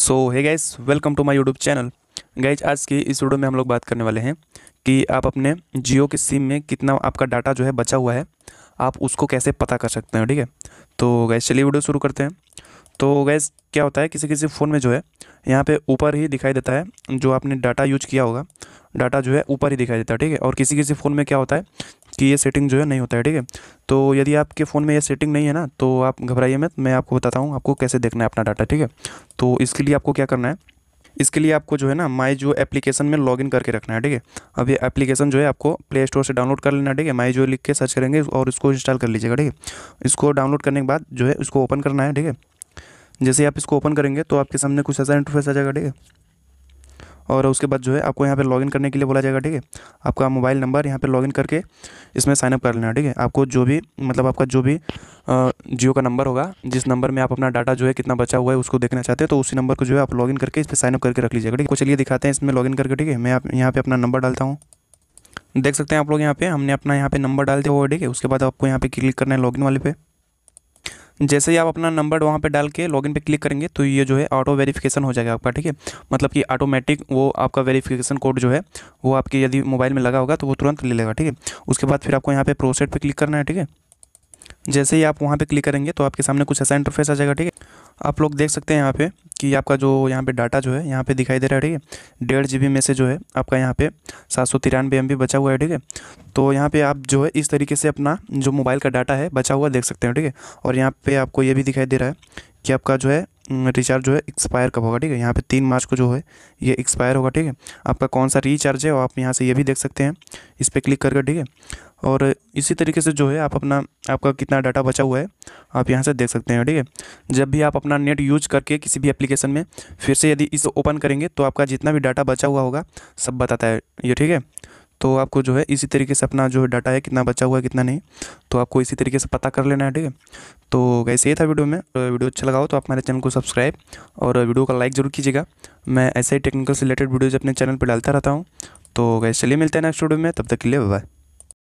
so hey guys welcome to my YouTube channel guys आज की इस वीडियो में हम लोग बात करने वाले हैं कि आप अपने जियो के सिम में कितना आपका डाटा जो है बचा हुआ है आप उसको कैसे पता कर सकते हैं ठीक है तो गैस चलिए वीडियो शुरू करते हैं तो गैस क्या होता है किसी किसी फ़ोन में जो है यहाँ पे ऊपर ही दिखाई देता है जो आपने डाटा यूज किया होगा डाटा जो है ऊपर ही दिखाई देता है ठीक है और किसी किसी फ़ोन में क्या होता है कि ये सेटिंग जो है नहीं होता है ठीक है तो यदि आपके फ़ोन में ये सेटिंग नहीं है ना तो आप घबराइए मत मैं आपको बताता हूँ आपको कैसे देखना है अपना डाटा ठीक है तो इसके लिए आपको क्या करना है इसके लिए आपको जो है ना माई जो एप्लीकेशन में लॉगिन करके रखना है ठीक है अब ये एप्लीकेशन जो है आपको प्ले स्टोर से डाउनलोड कर लेना है ठीक है माई जो लिख के सर्च करेंगे और इसको इंस्टॉल कर लीजिएगा ठीक है इसको डाउनलोड करने के बाद जो है इसको ओपन करना है ठीक है जैसे आप इसको ओपन करेंगे तो आपके सामने कुछ ऐसा इंटरफेस आ जाएगा ठीक है और उसके बाद जो है आपको यहाँ पर लॉगिन करने के लिए बोला जाएगा ठीक है आपका मोबाइल नंबर यहाँ पर लॉगिन करके इसमें साइनअप कर लेना ठीक है आपको जो भी मतलब आपका जो भी जियो का नंबर होगा जिस नंबर में आप अपना डाटा जो है कितना बचा हुआ है उसको देखना चाहते हैं तो उसी नंबर को जो है आप लॉगिन करके इस पर साइनअप करके रख लीजिएगा ठीक है चलिए दिखाते हैं इसमें लॉगिन करके ठीक है मैं आप यहाँ पर अपना नंबर डालता हूँ देख सकते हैं आप लोग यहाँ पे हमने अपना यहाँ पे नंबर डाल दिया हुआ ठीक है उसके बाद आपको यहाँ पे क्लिक करना है लॉगिन वाले पे जैसे ही आप अपना नंबर वहाँ पे डाल के लॉगिन पे क्लिक करेंगे तो ये जो है ऑटो वेरिफिकेशन हो जाएगा आपका ठीक है मतलब कि ऑटोमेटिक वो आपका वेरिफिकेशन कोड जो है वो आपके यदि मोबाइल में लगा होगा तो वो तुरंत ले लेगा ठीक है उसके बाद फिर आपको यहाँ पर प्रोसेट पर क्लिक करना है ठीक है जैसे ही आप वहाँ पर क्लिक करेंगे तो आपके सामने कुछ ऐसा इंटरफेस आ जाएगा ठीक है आप लोग देख सकते हैं यहाँ पर कि आपका जो यहाँ पे डाटा जो है यहाँ पे दिखाई दे रहा है ठीक है डेढ़ जी में से जो है आपका यहाँ पे सात सौ तिरानवे एम बचा हुआ है ठीक है तो यहाँ पे आप जो है इस तरीके से अपना जो मोबाइल का डाटा है बचा हुआ देख सकते हैं ठीक है और यहाँ पे आपको ये भी दिखाई दे रहा है कि आपका जो है रिचार्ज जो है एक्सपायर कब होगा ठीक है यहाँ पे तीन मार्च को जो है ये एक्सपायर होगा ठीक है आपका कौन सा रिचार्ज है और आप यहाँ से ये भी देख सकते हैं इस पर क्लिक करके ठीक है और इसी तरीके से जो है आप अपना आपका कितना डाटा बचा हुआ है आप यहाँ से देख सकते हैं ठीक है जब भी आप अपना नेट यूज करके किसी भी एप्लीकेशन में फिर से यदि इसे ओपन करेंगे तो आपका जितना भी डाटा बचा हुआ होगा सब बताता है ये ठीक है तो आपको जो है इसी तरीके से अपना जो डाटा है कितना बचा हुआ है कितना नहीं तो आपको इसी तरीके से पता कर लेना है ठीक है तो वैसे ये था वीडियो में वीडियो अच्छा लगा हो तो आप हमारे चैनल को सब्सक्राइब और वीडियो का लाइक ज़रूर कीजिएगा मैं ऐसे ही टेक्निकल से रिलेटेड वीडियोज़ अपने चैनल पर डालता रहता हूँ तो वैसे चलिए मिलते हैं नेक्स्ट वीडियो में तब तक के लिए बाय